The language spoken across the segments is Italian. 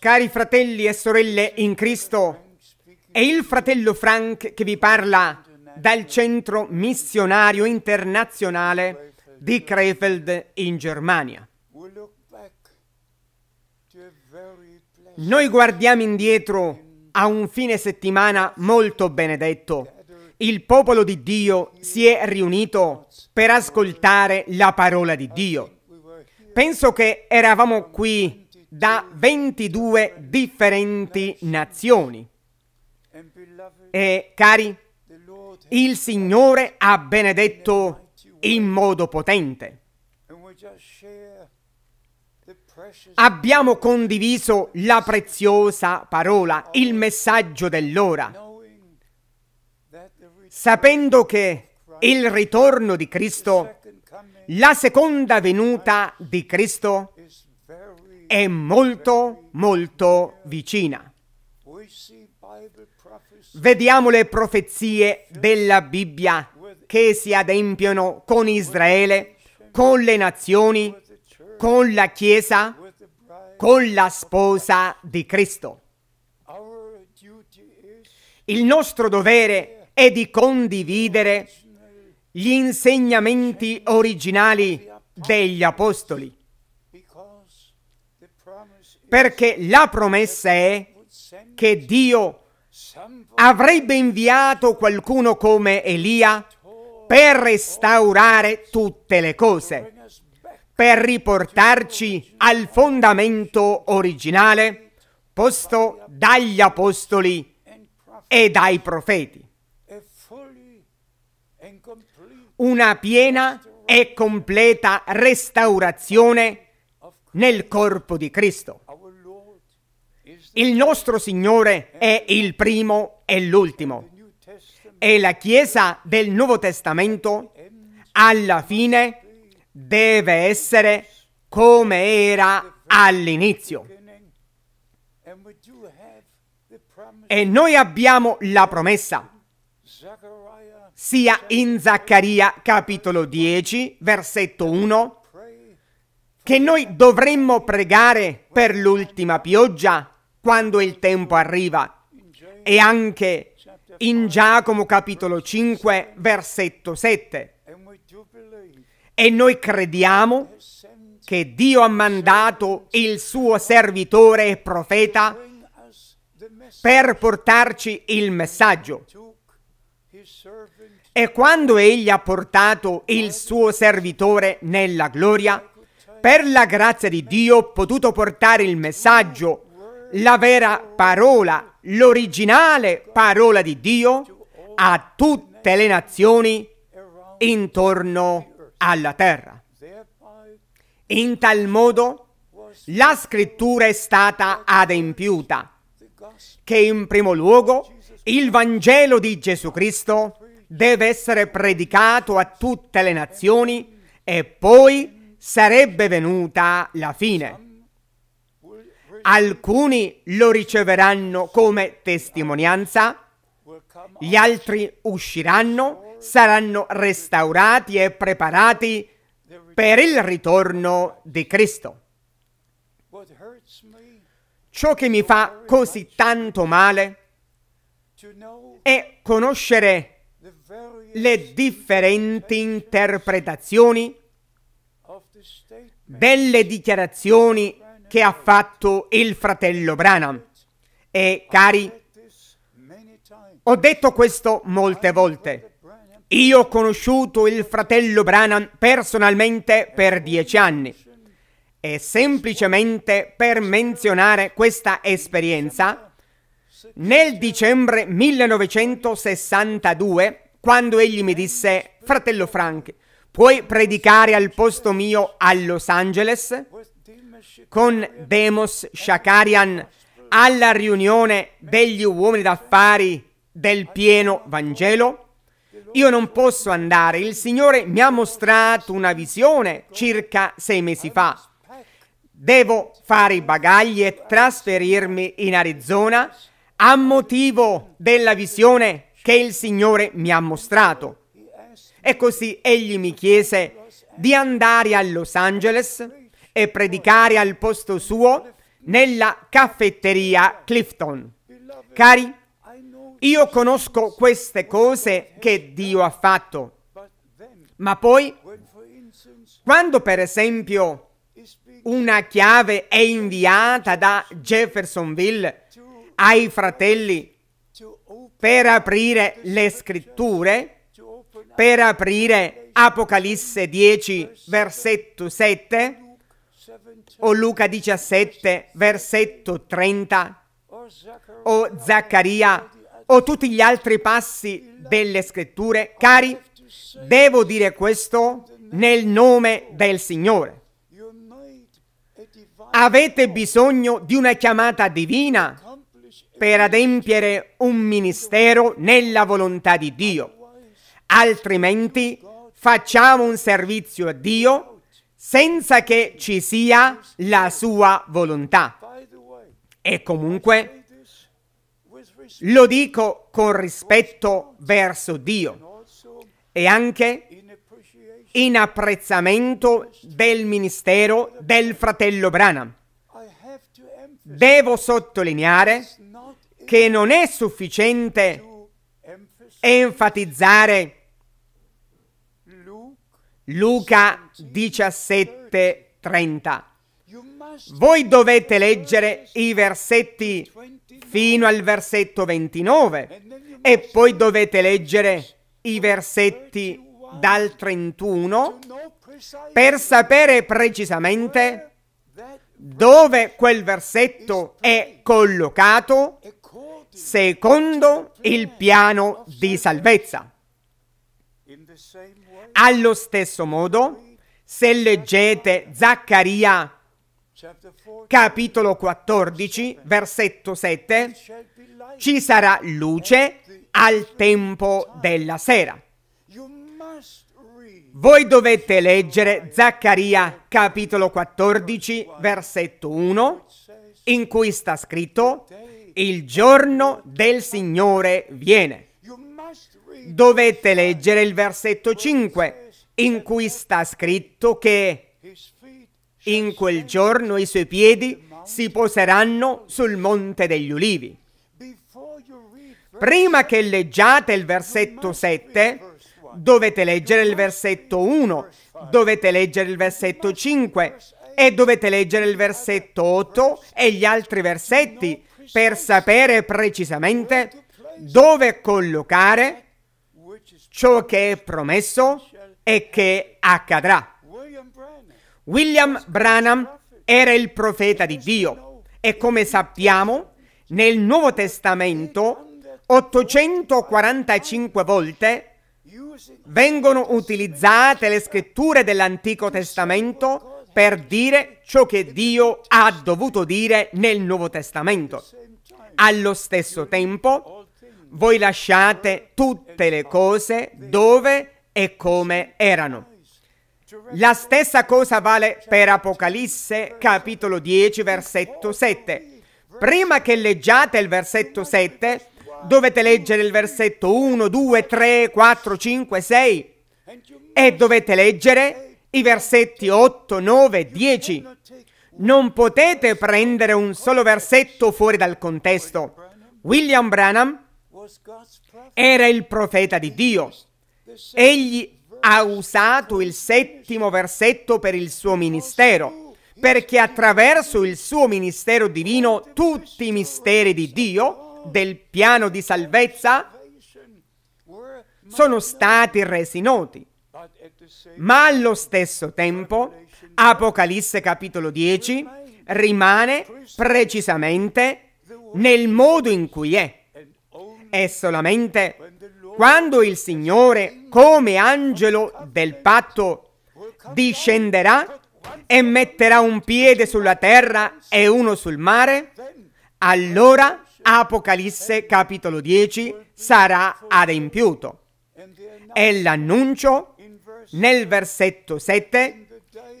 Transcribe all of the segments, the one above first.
Cari fratelli e sorelle in Cristo, è il fratello Frank che vi parla dal Centro Missionario Internazionale di Krefeld in Germania. Noi guardiamo indietro a un fine settimana molto benedetto. Il popolo di Dio si è riunito per ascoltare la parola di Dio. Penso che eravamo qui da 22 differenti nazioni. E cari, il Signore ha benedetto in modo potente. Abbiamo condiviso la preziosa parola, il messaggio dell'ora, sapendo che il ritorno di Cristo la seconda venuta di Cristo è molto, molto vicina. Vediamo le profezie della Bibbia che si adempiono con Israele, con le nazioni, con la Chiesa, con la sposa di Cristo. Il nostro dovere è di condividere gli insegnamenti originali degli Apostoli. Perché la promessa è che Dio avrebbe inviato qualcuno come Elia per restaurare tutte le cose, per riportarci al fondamento originale posto dagli apostoli e dai profeti. una piena e completa restaurazione nel corpo di Cristo. Il nostro Signore è il primo e l'ultimo. E la Chiesa del Nuovo Testamento alla fine deve essere come era all'inizio. E noi abbiamo la promessa sia in Zaccaria capitolo 10, versetto 1, che noi dovremmo pregare per l'ultima pioggia quando il tempo arriva e anche in Giacomo capitolo 5, versetto 7. E noi crediamo che Dio ha mandato il suo servitore e profeta per portarci il messaggio e quando egli ha portato il suo servitore nella gloria, per la grazia di Dio ho potuto portare il messaggio, la vera parola, l'originale parola di Dio a tutte le nazioni intorno alla terra. In tal modo la scrittura è stata adempiuta, che in primo luogo il Vangelo di Gesù Cristo deve essere predicato a tutte le nazioni e poi sarebbe venuta la fine. Alcuni lo riceveranno come testimonianza, gli altri usciranno, saranno restaurati e preparati per il ritorno di Cristo. Ciò che mi fa così tanto male e conoscere le differenti interpretazioni delle dichiarazioni che ha fatto il fratello Branham. E cari, ho detto questo molte volte. Io ho conosciuto il fratello Branham personalmente per dieci anni e semplicemente per menzionare questa esperienza nel dicembre 1962, quando egli mi disse, fratello Frank, puoi predicare al posto mio a Los Angeles? Con Demos Shakarian alla riunione degli uomini d'affari del pieno Vangelo? Io non posso andare, il Signore mi ha mostrato una visione circa sei mesi fa. Devo fare i bagagli e trasferirmi in Arizona a motivo della visione che il Signore mi ha mostrato. E così egli mi chiese di andare a Los Angeles e predicare al posto suo nella caffetteria Clifton. Cari, io conosco queste cose che Dio ha fatto, ma poi quando per esempio una chiave è inviata da Jeffersonville ai fratelli per aprire le scritture, per aprire Apocalisse 10, versetto 7, o Luca 17, versetto 30, o Zaccaria, o tutti gli altri passi delle scritture. Cari, devo dire questo nel nome del Signore. Avete bisogno di una chiamata divina per adempiere un ministero nella volontà di Dio, altrimenti facciamo un servizio a Dio senza che ci sia la sua volontà. E comunque lo dico con rispetto verso Dio e anche in apprezzamento del ministero del fratello Branham. Devo sottolineare che non è sufficiente enfatizzare Luca 17:30. Voi dovete leggere i versetti fino al versetto 29 e poi dovete leggere i versetti dal 31 per sapere precisamente dove quel versetto è collocato secondo il piano di salvezza. Allo stesso modo, se leggete Zaccaria capitolo 14, versetto 7, ci sarà luce al tempo della sera. Voi dovete leggere Zaccaria capitolo 14, versetto 1, in cui sta scritto il giorno del Signore viene. Dovete leggere il versetto 5 in cui sta scritto che in quel giorno i suoi piedi si poseranno sul monte degli ulivi. Prima che leggiate il versetto 7, dovete leggere il versetto 1, dovete leggere il versetto 5 e dovete leggere il versetto 8 e gli altri versetti per sapere precisamente dove collocare ciò che è promesso e che accadrà. William Branham era il profeta di Dio e come sappiamo nel Nuovo Testamento 845 volte vengono utilizzate le scritture dell'Antico Testamento per dire ciò che Dio ha dovuto dire nel Nuovo Testamento. Allo stesso tempo, voi lasciate tutte le cose dove e come erano. La stessa cosa vale per Apocalisse capitolo 10 versetto 7. Prima che leggiate il versetto 7, dovete leggere il versetto 1, 2, 3, 4, 5, 6 e dovete leggere i versetti 8, 9, 10. Non potete prendere un solo versetto fuori dal contesto. William Branham era il profeta di Dio. Egli ha usato il settimo versetto per il suo ministero, perché attraverso il suo ministero divino tutti i misteri di Dio, del piano di salvezza, sono stati resi noti. Ma allo stesso tempo, Apocalisse capitolo 10 rimane precisamente nel modo in cui è. È solamente quando il Signore, come angelo del patto, discenderà e metterà un piede sulla terra e uno sul mare, allora Apocalisse capitolo 10 sarà adempiuto. È l'annuncio nel versetto 7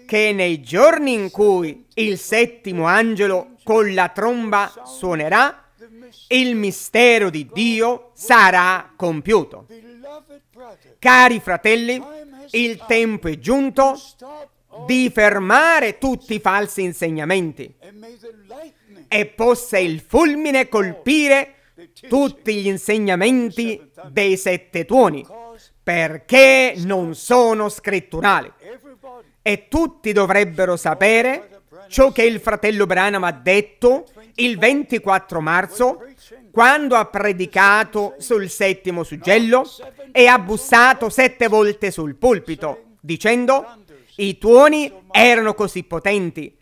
che nei giorni in cui il settimo angelo con la tromba suonerà, il mistero di Dio sarà compiuto. Cari fratelli, il tempo è giunto di fermare tutti i falsi insegnamenti e possa il fulmine colpire tutti gli insegnamenti dei sette tuoni perché non sono scritturali. E tutti dovrebbero sapere ciò che il fratello Branham ha detto il 24 marzo quando ha predicato sul settimo suggello e ha bussato sette volte sul pulpito dicendo i tuoni erano così potenti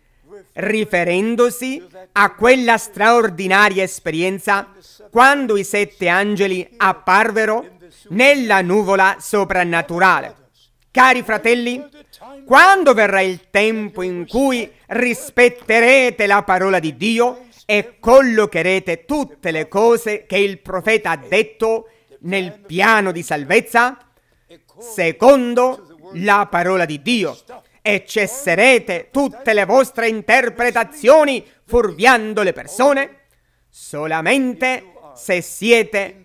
riferendosi a quella straordinaria esperienza quando i sette angeli apparvero nella nuvola soprannaturale. Cari fratelli, quando verrà il tempo in cui rispetterete la parola di Dio e collocherete tutte le cose che il profeta ha detto nel piano di salvezza, secondo la parola di Dio, e cesserete tutte le vostre interpretazioni furviando le persone, solamente se siete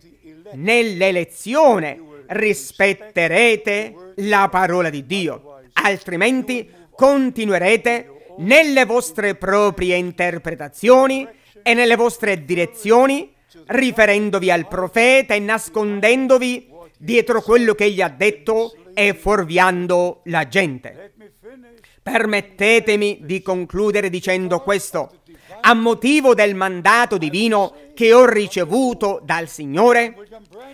nell'elezione rispetterete la parola di Dio, altrimenti continuerete nelle vostre proprie interpretazioni e nelle vostre direzioni, riferendovi al profeta e nascondendovi dietro quello che egli ha detto e fuorviando la gente. Permettetemi di concludere dicendo questo a motivo del mandato divino che ho ricevuto dal Signore?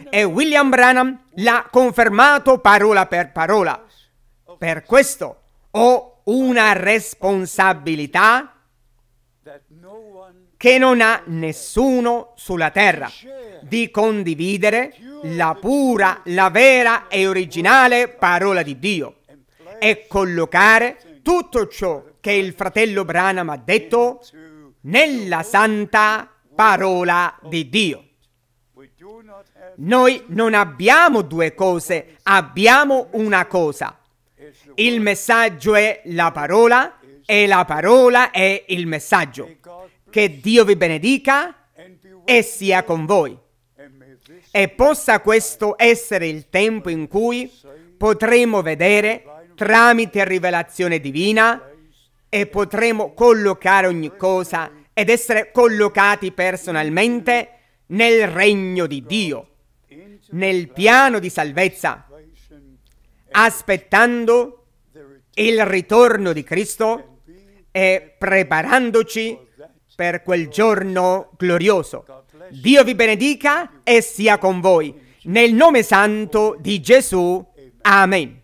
E William Branham l'ha confermato parola per parola. Per questo ho una responsabilità che non ha nessuno sulla terra, di condividere la pura, la vera e originale parola di Dio e collocare tutto ciò che il fratello Branham ha detto nella santa parola di Dio. Noi non abbiamo due cose, abbiamo una cosa. Il messaggio è la parola e la parola è il messaggio. Che Dio vi benedica e sia con voi. E possa questo essere il tempo in cui potremo vedere tramite rivelazione divina e potremo collocare ogni cosa ed essere collocati personalmente nel regno di Dio, nel piano di salvezza, aspettando il ritorno di Cristo e preparandoci per quel giorno glorioso. Dio vi benedica e sia con voi. Nel nome santo di Gesù. Amen.